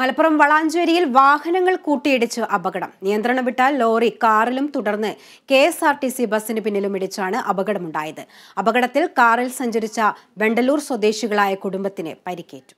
മലപ്പുറം വളാഞ്ചേരിയിൽ വാഹനങ്ങൾ കൂട്ടിയിടിച്ച് അപകടം നിയന്ത്രണം വിട്ടാൽ ലോറി കാറിലും തുടർന്ന് K S R T C ബസിന് പിന്നിലും ഇടിച്ചാണ് അപകടമുണ്ടായത് അപകടത്തിൽ കാറിൽ സഞ്ചരിച്ച വെണ്ടലൂർ സ്വദേശികളായ കുടുംബത്തിന് പരിക്കേറ്റു